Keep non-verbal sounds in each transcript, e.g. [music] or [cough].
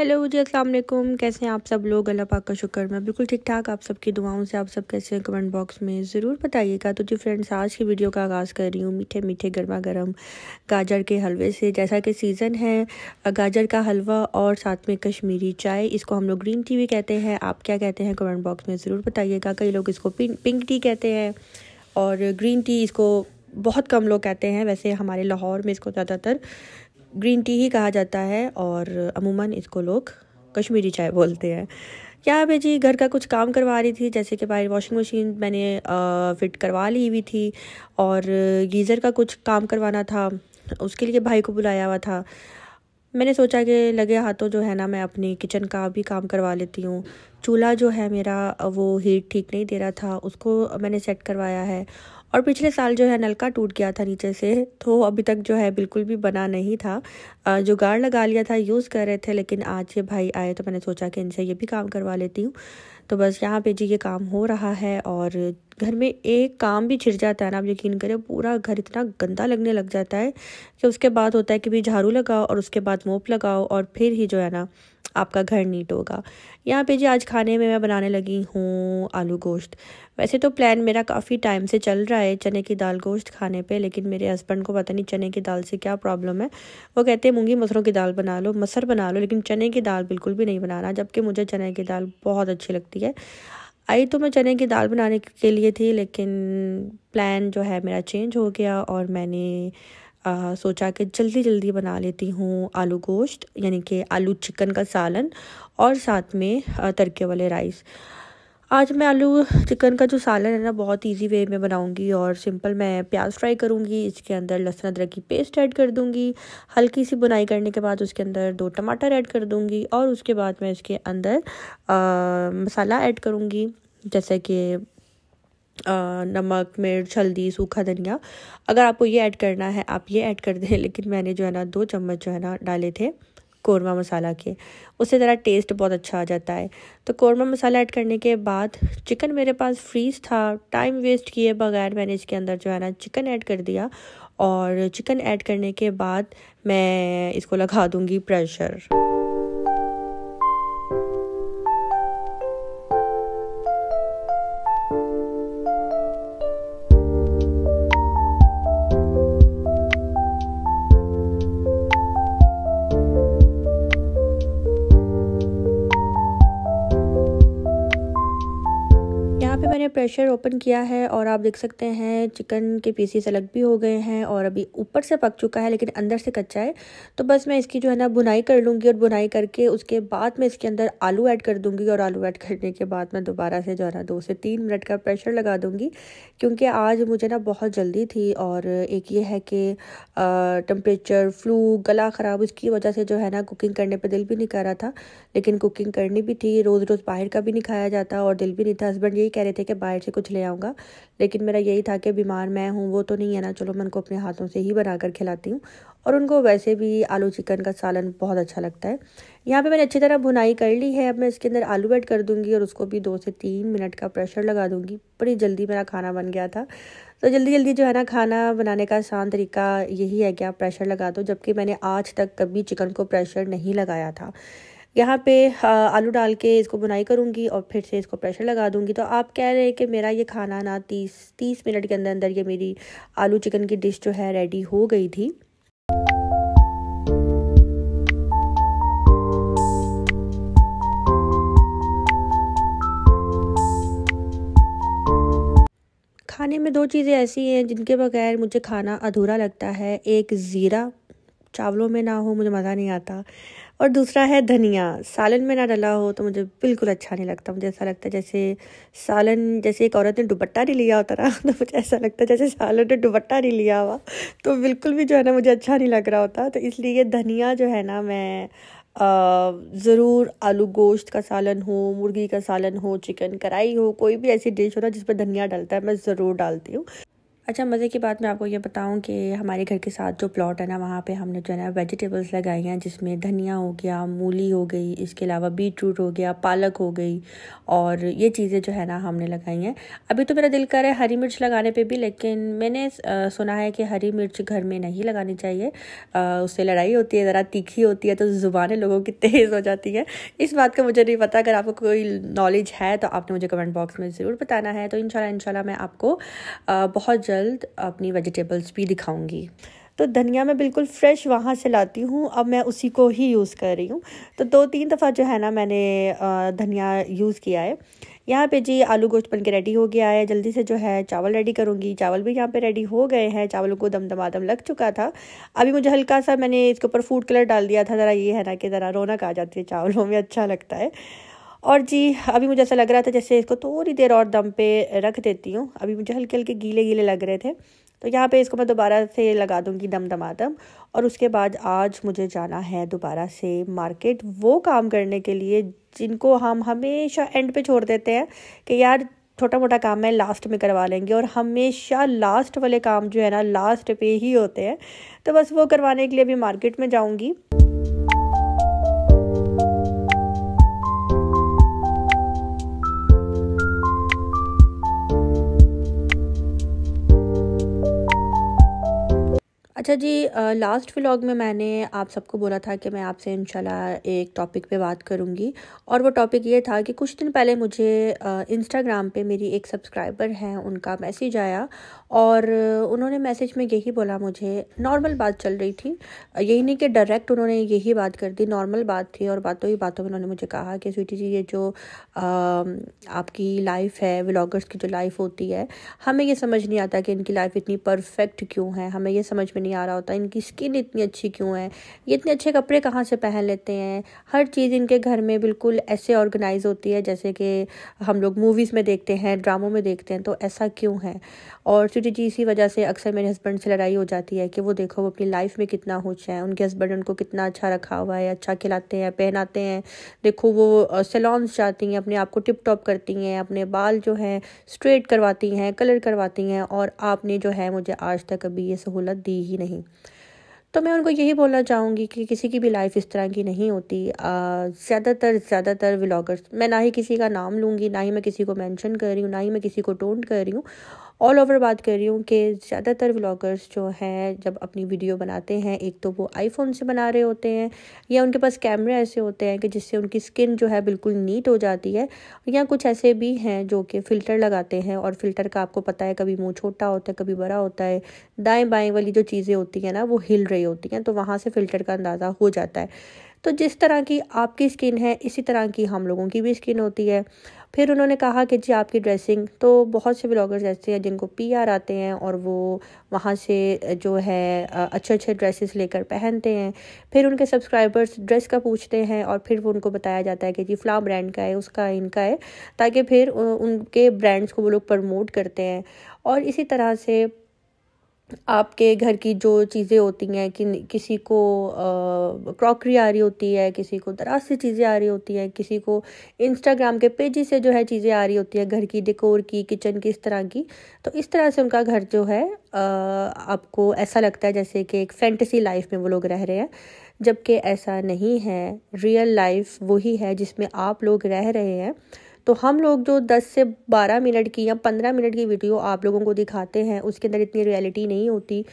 hello जी असलम कैसे हैं आप सब लोग अल्लाह पाक का शुक्र मैं बिल्कुल ठीक ठाक आप सबकी दुआओं से आप सब कैसे हैं कमेंट बॉक्स में ज़रूर बताइएगा तो जी फ्रेंड्स आज की वीडियो का आगाज़ कर रही हूँ मीठे मीठे गर्मा गर्म गाजर के हलवे से जैसा कि सीज़न है गाजर का हलवा और साथ में कश्मीरी चाय इसको हम लोग ग्रीन टी भी कहते हैं आप क्या कहते हैं कमेंट बॉक्स में ज़रूर बताइएगा कई लोग इसको पिंक टी कहते हैं और ग्रीन टी इसको बहुत कम लोग कहते हैं वैसे हमारे लाहौर में इसको ज़्यादातर ग्रीन टी ही कहा जाता है और अमूमन इसको लोग कश्मीरी चाय बोलते हैं क्या भाई जी घर का कुछ काम करवा रही थी जैसे कि भाई वॉशिंग मशीन मैंने आ, फिट करवा ली हुई थी और गीज़र का कुछ काम करवाना था उसके लिए भाई को बुलाया हुआ था मैंने सोचा कि लगे हाथों जो है ना मैं अपने किचन का भी काम करवा लेती हूँ चूल्हा जो है मेरा वो हीट ठीक नहीं दे रहा था उसको मैंने सेट करवाया है और पिछले साल जो है नलका टूट गया था नीचे से तो अभी तक जो है बिल्कुल भी बना नहीं था जो गाड़ लगा लिया था यूज़ कर रहे थे लेकिन आज ये भाई आए तो मैंने सोचा कि इनसे ये भी काम करवा लेती हूँ तो बस यहाँ पे जी ये काम हो रहा है और घर में एक काम भी छिड़ जाता है ना आप यकीन करें पूरा घर इतना गंदा लगने लग जाता है कि उसके बाद होता है कि भाई झाड़ू लगाओ और उसके बाद मोप लगाओ और फिर ही जो है ना आपका घर नीट होगा यहाँ पे जी आज खाने में मैं बनाने लगी हूँ आलू गोश्त वैसे तो प्लान मेरा काफ़ी टाइम से चल रहा है चने की दाल गोश्त खाने पे लेकिन मेरे हस्बैंड को पता नहीं चने की दाल से क्या प्रॉब्लम है वो कहते हैं मूँगी मसरों की दाल बना लो मसर बना लो लेकिन चने की दाल बिल्कुल भी नहीं बनाना जबकि मुझे चने की दाल बहुत अच्छी लगती है आई तो मैं चने की दाल बनाने के लिए थी लेकिन प्लान जो है मेरा चेंज हो गया और मैंने आ, सोचा कि जल्दी जल्दी बना लेती हूँ आलू गोश्त यानी कि आलू चिकन का सालन और साथ में तड़के वाले राइस आज मैं आलू चिकन का जो सालन है ना बहुत इजी वे में बनाऊंगी और सिंपल मैं प्याज फ्राई करूंगी इसके अंदर लहसुन अदरक की पेस्ट ऐड कर दूंगी हल्की सी बुनाई करने के बाद उसके अंदर दो टमाटर ऐड कर दूंगी और उसके बाद मैं इसके अंदर आ, मसाला ऐड करूंगी जैसे कि नमक मिर्च हल्दी सूखा धनिया अगर आपको ये ऐड करना है आप ये ऐड कर दें [laughs] लेकिन मैंने जो है ना दो चम्मच जो है ना डाले थे कौरमा मसाला के उससे ज़रा टेस्ट बहुत अच्छा आ जाता है तो कौरमा मसाला ऐड करने के बाद चिकन मेरे पास फ्रीज था टाइम वेस्ट किए बगैर मैंने इसके अंदर जो है ना चिकन ऐड कर दिया और चिकन ऐड करने के बाद मैं इसको लगा दूँगी प्रेशर प्रेशर ओपन किया है और आप देख सकते हैं चिकन के पीसीस अलग भी हो गए हैं और अभी ऊपर से पक चुका है लेकिन अंदर से कच्चा है तो बस मैं इसकी जो है ना बुनाई कर लूँगी और बुनाई करके उसके बाद मैं इसके अंदर आलू ऐड कर दूँगी और आलू ऐड करने के बाद मैं दोबारा से जो है ना दो से तीन मिनट का प्रेशर लगा दूँगी क्योंकि आज मुझे ना बहुत जल्दी थी और एक ये है कि टम्परेचर फ्लू गला ख़राब उसकी वजह से जो है ना कुकिंग करने पर दिल भी नहीं कर रहा था लेकिन कुकिंग करनी भी थी रोज़ रोज़ बाहर का भी नहीं खाया जाता और दिल भी नहीं था हस्बैंड यही कह रहे थे कि बाहर से कुछ ले आऊँगा लेकिन मेरा यही था कि बीमार मैं हूँ वो तो नहीं है ना चलो मैं उनको अपने हाथों से ही बना कर खिलाती हूँ और उनको वैसे भी आलू चिकन का सालन बहुत अच्छा लगता है यहाँ पे मैंने अच्छी तरह भुनाई कर ली है अब मैं इसके अंदर आलू ऐड कर दूँगी और उसको भी दो से तीन मिनट का प्रेशर लगा दूँगी बड़ी जल्दी मेरा खाना बन गया था तो जल्दी जल्दी जो है ना खाना बनाने का आसान तरीका यही है कि आप प्रेशर लगा दो जबकि मैंने आज तक कभी चिकन को प्रेशर नहीं लगाया था यहाँ पे आलू डाल के इसको बुनाई करूँगी और फिर से इसको प्रेशर लगा दूँगी तो आप कह रहे हैं कि मेरा ये खाना ना तीस तीस मिनट के अंदर अंदर ये मेरी आलू चिकन की डिश जो है रेडी हो गई थी खाने में दो चीज़ें ऐसी हैं जिनके बगैर मुझे खाना अधूरा लगता है एक ज़ीरा चावलों में ना हो मुझे मज़ा नहीं आता और दूसरा है धनिया सालन में ना डला हो तो मुझे बिल्कुल अच्छा नहीं लगता मुझे ऐसा लगता है जैसे सालन जैसे एक औरत ने दुपट्टा नहीं लिया होता ना [laughs] तो मुझे ऐसा लगता है जैसे सालन ने दुपट्टा नहीं लिया हुआ तो बिल्कुल भी जो है ना मुझे अच्छा नहीं लग रहा होता तो इसलिए धनिया जो है ना मैं ज़रूर आलू गोश्त का सालन हो मुर्गी का सालन हो चिकन कढ़ाई हो कोई भी ऐसी डिश हो ना जिस पर धनिया डलता है मैं ज़रूर डालती हूँ अच्छा मज़े की बात मैं आपको ये बताऊं कि हमारे घर के साथ जो प्लॉट है ना वहाँ पे हमने जो है ना वेजिटेबल्स लगाई हैं जिसमें धनिया हो गया मूली हो गई इसके अलावा बीट रूट हो गया पालक हो गई और ये चीज़ें जो है ना हमने लगाई हैं अभी तो मेरा दिल कर रहा है हरी मिर्च लगाने पे भी लेकिन मैंने सुना है कि हरी मिर्च घर में नहीं लगानी चाहिए उससे लड़ाई होती है ज़रा तीखी होती है तो ज़ुबानें लोगों की [laughs] तेज़ हो जाती है इस बात का मुझे नहीं पता अगर आपको कोई नॉलेज है तो आपने मुझे कमेंट बॉक्स में ज़रूर बताना है तो इन शाला मैं आपको बहुत जल्द जल्द अपनी वेजिटेबल्स भी दिखाऊंगी तो धनिया मैं बिल्कुल फ्रेश वहाँ से लाती हूँ अब मैं उसी को ही यूज़ कर रही हूँ तो दो तीन दफ़ा जो है ना मैंने धनिया यूज़ किया है यहाँ पे जी आलू गोश्त बन के रेडी हो गया है जल्दी से जो है चावल रेडी करूँगी चावल भी यहाँ पे रेडी हो गए हैं चावलों को दम दमादम लग चुका था अभी मुझे हल्का सा मैंने इसके ऊपर फूड कलर डाल दिया था ज़रा ये है ना कि ज़रा रौनक आ जाती है चावलों में अच्छा लगता है और जी अभी मुझे ऐसा लग रहा था जैसे इसको थोड़ी देर और दम पे रख देती हूँ अभी मुझे हल्के हल्के गीले गीले लग रहे थे तो यहाँ पे इसको मैं दोबारा से लगा दूँगी दम दमादम और उसके बाद आज मुझे जाना है दोबारा से मार्केट वो काम करने के लिए जिनको हम हमेशा एंड पे छोड़ देते हैं कि यार छोटा मोटा काम है लास्ट में करवा लेंगे और हमेशा लास्ट वाले काम जो है ना लास्ट पे ही होते हैं तो बस वो करवाने के लिए अभी मार्केट में जाऊँगी अच्छा जी लास्ट व्लॉग में मैंने आप सबको बोला था कि मैं आपसे इंशाल्लाह एक टॉपिक पे बात करूँगी और वो टॉपिक ये था कि कुछ दिन पहले मुझे इंस्टाग्राम पे मेरी एक सब्सक्राइबर हैं उनका मैसेज आया और उन्होंने मैसेज में यही बोला मुझे नॉर्मल बात चल रही थी यही नहीं कि डायरेक्ट उन्होंने यही बात कर दी नॉर्मल बात थी और बातों ही बातों में उन्होंने मुझे कहा कि स्वीटी जी ये जो आ, आपकी लाइफ है व्लॉगर्स की जो लाइफ होती है हमें ये समझ नहीं आता कि इनकी लाइफ इतनी परफेक्ट क्यों है हमें ये समझ में नहीं आ रहा होता इनकी स्किन इतनी अच्छी क्यों है ये इतने अच्छे कपड़े कहाँ से पहन लेते हैं हर चीज़ इनके घर में बिल्कुल ऐसे ऑर्गेनाइज होती है जैसे कि हम लोग मूवीज़ में देखते हैं ड्रामों में देखते हैं तो ऐसा क्यों है और क्योंकि जी इसी वजह से अक्सर मेरे हस्बैंड से लड़ाई हो जाती है कि वो देखो वो अपनी लाइफ में कितना खुश है उनके हस्बैंड उनको कितना अच्छा रखा हुआ है अच्छा खिलाते हैं पहनाते हैं देखो वो सैलॉन्स जाती हैं अपने आप को टिप टॉप करती हैं अपने बाल जो हैं स्ट्रेट करवाती हैं कलर करवाती हैं और आपने जो है मुझे आज तक अभी ये सहूलत दी ही नहीं तो मैं उनको यही बोलना चाहूँगी कि किसी की भी लाइफ इस तरह की नहीं होती ज़्यादातर ज़्यादातर व्लागर्स मैं ना ही किसी का नाम लूँगी ना ही मैं किसी को मेंशन कर रही हूँ ना ही मैं किसी को टोंट कर रही हूँ ऑल ओवर बात कर रही हूँ कि ज़्यादातर व्लॉगर्स जो हैं जब अपनी वीडियो बनाते हैं एक तो वो आईफोन से बना रहे होते हैं या उनके पास कैमरे ऐसे होते हैं कि जिससे उनकी स्किन जो है बिल्कुल नीट हो जाती है या कुछ ऐसे भी हैं जो कि फ़िल्टर लगाते हैं और फ़िल्टर का आपको पता है कभी मुँह छोटा होता है कभी बड़ा होता है दाएँ बाएँ वाली जो चीज़ें होती हैं ना वो हिल रही होती हैं तो वहाँ से फ़िल्टर का अंदाज़ा हो जाता है तो जिस तरह की आपकी स्किन है इसी तरह की हम लोगों की भी स्किन होती है फिर उन्होंने कहा कि जी आपकी ड्रेसिंग तो बहुत से ब्लॉगर्स ऐसे हैं जिनको पी आर आते हैं और वो वहाँ से जो है अच्छे अच्छे ड्रेसेस लेकर पहनते हैं फिर उनके सब्सक्राइबर्स ड्रेस का पूछते हैं और फिर वो उनको बताया जाता है कि जी फ्ला ब्रांड का है उसका इनका है ताकि फिर उनके ब्रांड्स को वो लोग प्रमोट करते हैं और इसी तरह से आपके घर की जो चीज़ें होती हैं कि किसी को क्रॉकरी आ रही होती है किसी को दराज से चीज़ें आ रही होती हैं किसी को इंस्टाग्राम के पेजेस से जो है चीज़ें आ रही होती हैं घर की डेकोर की किचन की इस तरह की तो इस तरह से उनका घर जो है आ, आपको ऐसा लगता है जैसे कि एक फैंटेसी लाइफ में वो लोग रह रहे हैं जबकि ऐसा नहीं है रियल लाइफ वही है जिसमें आप लोग रह रहे हैं तो हम लोग जो 10 से 12 मिनट की या 15 मिनट की वीडियो आप लोगों को दिखाते हैं उसके अंदर इतनी रियलिटी नहीं होती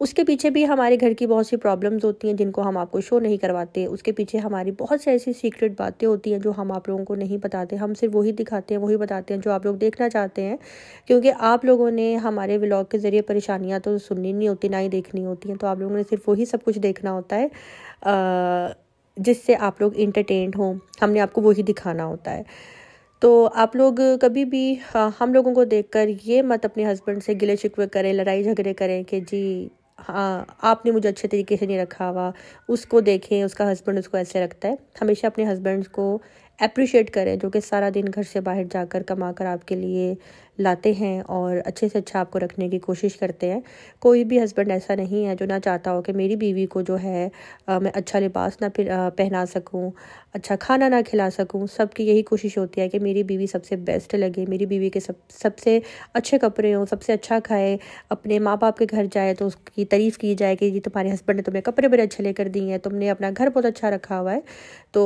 उसके पीछे भी हमारे घर की बहुत सी प्रॉब्लम्स होती हैं जिनको हम आपको शो नहीं करवाते उसके पीछे हमारी बहुत सी ऐसी सीक्रेट बातें होती हैं जो हम आप लोगों को नहीं बताते हम सिर्फ वही दिखाते हैं वही बताते हैं जो आप लोग देखना चाहते हैं क्योंकि आप लोगों ने हमारे व्लॉग के ज़रिए परेशानियाँ तो सुननी नहीं होती ना ही देखनी होती हैं तो आप लोगों ने सिर्फ वही सब कुछ देखना होता है जिससे आप लोग इंटरटेंड हों हमने आपको वही दिखाना होता है तो आप लोग कभी भी हाँ, हम लोगों को देखकर ये मत अपने हस्बैंड से गिले शिकवे करें लड़ाई झगड़े करें कि जी हाँ आपने मुझे अच्छे तरीके से नहीं रखा हुआ उसको देखें उसका हस्बैंड उसको ऐसे रखता है हमेशा अपने हस्बैंड को अप्रिशिएट करें जो कि सारा दिन घर से बाहर जाकर कमा कर आपके लिए लाते हैं और अच्छे से अच्छा आपको रखने की कोशिश करते हैं कोई भी हस्बैंड ऐसा नहीं है जो ना चाहता हो कि मेरी बीवी को जो है आ, मैं अच्छा लिबास ना पहना सकूँ अच्छा खाना ना खिला सकूँ सबकी यही कोशिश होती है कि मेरी बीवी सबसे बेस्ट लगे मेरी बीवी के सब सबसे अच्छे कपड़े हों सबसे अच्छा खाए अपने माँ बाप के घर जाए तो उसकी तारीफ़ की जाए कि जी तुम्हारे हस्बैंड ने तुम्हें कपड़े बड़े अच्छे लेकर दिए हैं तुमने अपना घर बहुत अच्छा रखा हुआ है तो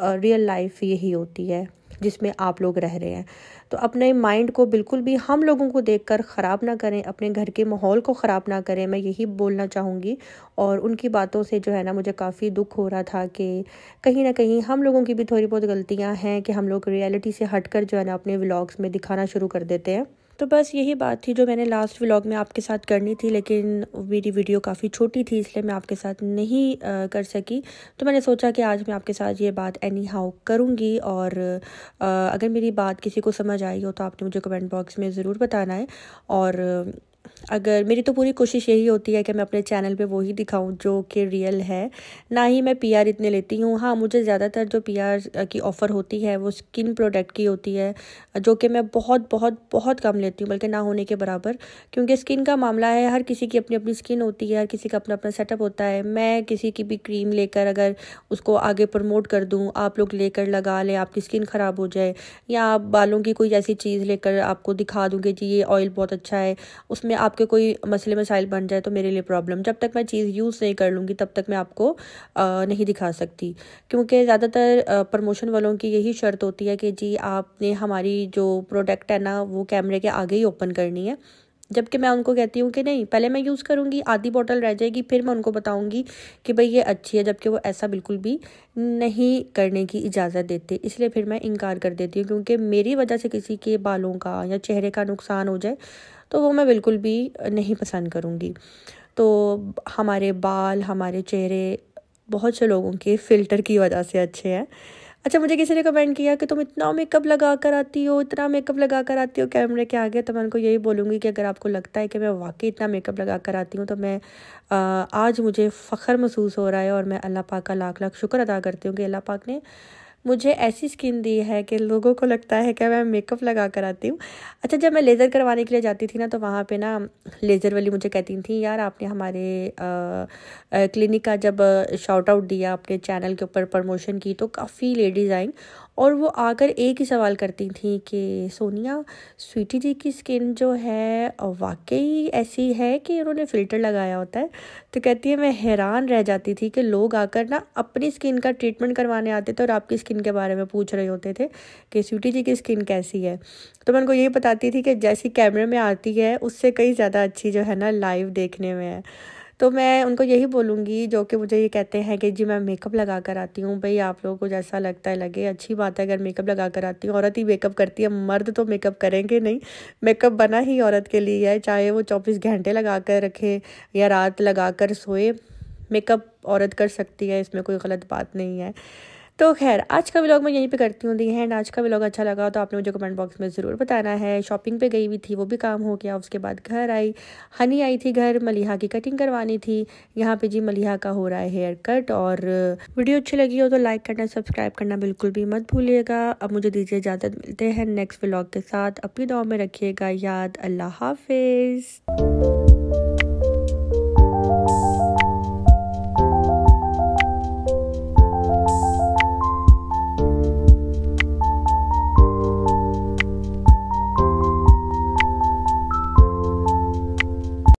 रियल लाइफ यही होती है जिसमें आप लोग रह रहे हैं तो अपने माइंड को बिल्कुल भी हम लोगों को देखकर ख़राब ना करें अपने घर के माहौल को ख़राब ना करें मैं यही बोलना चाहूँगी और उनकी बातों से जो है ना मुझे काफ़ी दुख हो रहा था कि कहीं ना कहीं हम लोगों की भी थोड़ी बहुत गलतियाँ हैं कि हम लोग रियलिटी से हट कर जो है ना अपने व्लॉग्स में दिखाना शुरू कर देते हैं तो बस यही बात थी जो मैंने लास्ट व्लॉग में आपके साथ करनी थी लेकिन मेरी वीडियो काफ़ी छोटी थी इसलिए मैं आपके साथ नहीं आ, कर सकी तो मैंने सोचा कि आज मैं आपके साथ ये बात एनी हाउ करूँगी और आ, अगर मेरी बात किसी को समझ आई हो तो आपने मुझे कमेंट बॉक्स में ज़रूर बताना है और अगर मेरी तो पूरी कोशिश यही होती है कि मैं अपने चैनल पे वही दिखाऊं जो कि रियल है ना ही मैं पीआर इतने लेती हूँ हाँ मुझे ज़्यादातर जो पीआर की ऑफ़र होती है वो स्किन प्रोडक्ट की होती है जो कि मैं बहुत बहुत बहुत कम लेती हूँ बल्कि ना होने के बराबर क्योंकि स्किन का मामला है हर किसी की अपनी अपनी स्किन होती है हर किसी का अपना अपना सेटअप होता है मैं किसी की भी क्रीम लेकर अगर उसको आगे प्रमोट कर दूँ आप लोग लेकर लगा लें आपकी स्किन ख़राब हो जाए या आप बालों की कोई ऐसी चीज़ लेकर आपको दिखा दूँगी जी ये ऑयल बहुत अच्छा है उसमें में आपके कोई मसले मसाइल बन जाए तो मेरे लिए प्रॉब्लम जब तक मैं चीज़ यूज़ नहीं कर लूँगी तब तक मैं आपको नहीं दिखा सकती क्योंकि ज़्यादातर प्रमोशन वालों की यही शर्त होती है कि जी आपने हमारी जो प्रोडक्ट है ना वो कैमरे के आगे ही ओपन करनी है जबकि मैं उनको कहती हूँ कि नहीं पहले मैं यूज़ करूँगी आधी बोतल रह जाएगी फिर मैं उनको बताऊँगी कि भाई ये अच्छी है जबकि वो ऐसा बिल्कुल भी नहीं करने की इजाज़त देते इसलिए फिर मैं इनकार कर देती हूँ क्योंकि मेरी वजह से किसी के बालों का या चेहरे का नुकसान हो जाए तो वो मैं बिल्कुल भी नहीं पसंद करूँगी तो हमारे बाल हमारे चेहरे बहुत से लोगों के फ़िल्टर की वजह से अच्छे हैं अच्छा मुझे किसी ने कमेंट किया कि तुम इतना मेकअप लगा कर आती हो इतना मेकअप लगा कर आती हो कैमरे के आगे तो मैं उनको यही बोलूँगी कि अगर आपको लगता है कि मैं वाकई इतना मेकअप लगा कर आती हूँ तो मैं आ, आज मुझे फ़ख्र महसूस हो रहा है और मैं अल्लाह पाक का लाख लाख शुक्र अदा करती हूँ कि अल्लाह पाक ने मुझे ऐसी स्किन दी है कि लोगों को लगता है कि मैं मेकअप लगा कर आती हूँ अच्छा जब मैं लेज़र करवाने के लिए जाती थी ना तो वहाँ पे ना लेज़र वाली मुझे कहती थी यार आपने हमारे क्लिनिक का जब शॉर्ट आउट दिया अपने चैनल के ऊपर प्रमोशन की तो काफ़ी लेडीज़ आई और वो आकर एक ही सवाल करती थी कि सोनिया स्वीटी जी की स्किन जो है वाकई ऐसी है कि उन्होंने फ़िल्टर लगाया होता है तो कहती है मैं हैरान रह जाती थी कि लोग आकर ना अपनी स्किन का ट्रीटमेंट करवाने आते थे और आपकी स्किन के बारे में पूछ रहे होते थे कि स्वीटी जी की स्किन कैसी है तो मैं उनको यही बताती थी कि जैसी कैमरे में आती है उससे कहीं ज़्यादा अच्छी जो है ना लाइव देखने में है तो मैं उनको यही बोलूँगी जो कि मुझे ये कहते हैं कि जी मैं मेकअप लगा कर आती हूँ भाई आप लोगों को जैसा लगता है लगे अच्छी बात है अगर मेकअप लगा कर आती हूँ औरत ही मेकअप करती है मर्द तो मेकअप करेंगे नहीं मेकअप बना ही औरत के लिए है चाहे वो चौबीस घंटे लगा कर रखे या रात लगा कर सोए मेकअप औरत कर सकती है इसमें कोई गलत बात नहीं है तो खैर आज का व्लॉग मैं यहीं पे करती हूँ दी एंड आज का व्लॉग अच्छा लगा तो आपने मुझे कमेंट बॉक्स में ज़रूर बताना है शॉपिंग पे गई हुई थी वो भी काम हो गया उसके बाद घर आई हनी आई थी घर मलिहा की कटिंग करवानी थी यहाँ पे जी मलिहा का हो रहा है हेयर कट और वीडियो अच्छी लगी हो तो लाइक करना सब्सक्राइब करना बिल्कुल भी मत भूलिएगा अब मुझे दीजिए इजाज़त मिलते हैं नेक्स्ट व्लॉग के साथ अपनी दवा में रखिएगा याद अल्लाह हाफिज़